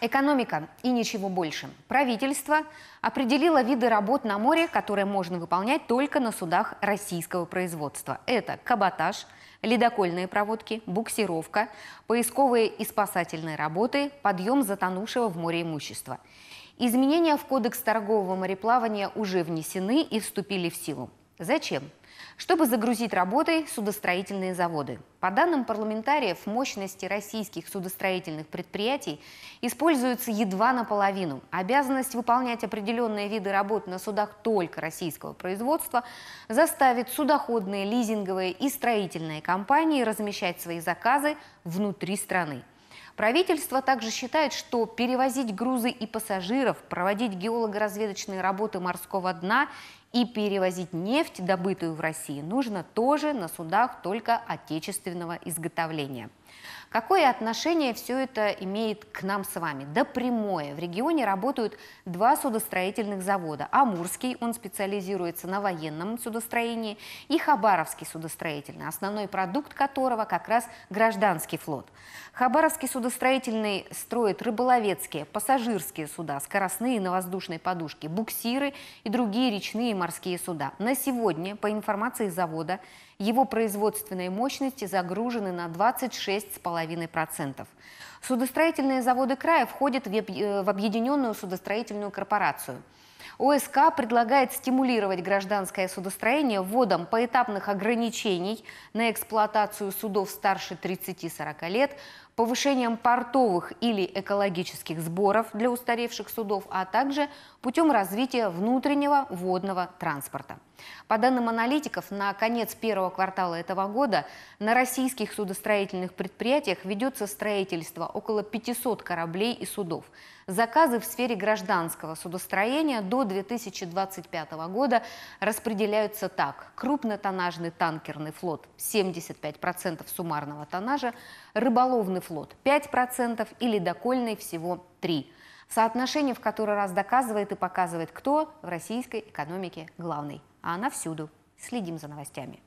Экономика и ничего больше. Правительство определило виды работ на море, которые можно выполнять только на судах российского производства. Это каботаж, ледокольные проводки, буксировка, поисковые и спасательные работы, подъем затонувшего в море имущества. Изменения в Кодекс торгового мореплавания уже внесены и вступили в силу. Зачем? Чтобы загрузить работой судостроительные заводы. По данным парламентариев, мощности российских судостроительных предприятий используются едва наполовину. Обязанность выполнять определенные виды работ на судах только российского производства заставит судоходные, лизинговые и строительные компании размещать свои заказы внутри страны. Правительство также считает, что перевозить грузы и пассажиров, проводить геолого-разведочные работы морского дна и перевозить нефть, добытую в России, нужно тоже на судах только отечественного изготовления. Какое отношение все это имеет к нам с вами? Да прямое. В регионе работают два судостроительных завода. Амурский, он специализируется на военном судостроении, и Хабаровский судостроительный, основной продукт которого как раз гражданский флот. Хабаровский судостроительный строит рыболовецкие, пассажирские суда, скоростные на воздушной подушке, буксиры и другие речные морские суда. На сегодня, по информации завода, его производственные мощности загружены на 26,5%. Судостроительные заводы края входят э, в объединенную судостроительную корпорацию. ОСК предлагает стимулировать гражданское судостроение вводом поэтапных ограничений на эксплуатацию судов старше 30-40 лет, повышением портовых или экологических сборов для устаревших судов, а также путем развития внутреннего водного транспорта. По данным аналитиков, на конец первого квартала этого года на российских судостроительных предприятиях ведется строительство около 500 кораблей и судов. Заказы в сфере гражданского судостроения до 2025 года распределяются так. Крупнотоннажный танкерный флот – 75% суммарного тоннажа, рыболовный флот 5% и ледокольный всего 3%. Соотношение в который раз доказывает и показывает, кто в российской экономике главный. А она всюду. Следим за новостями.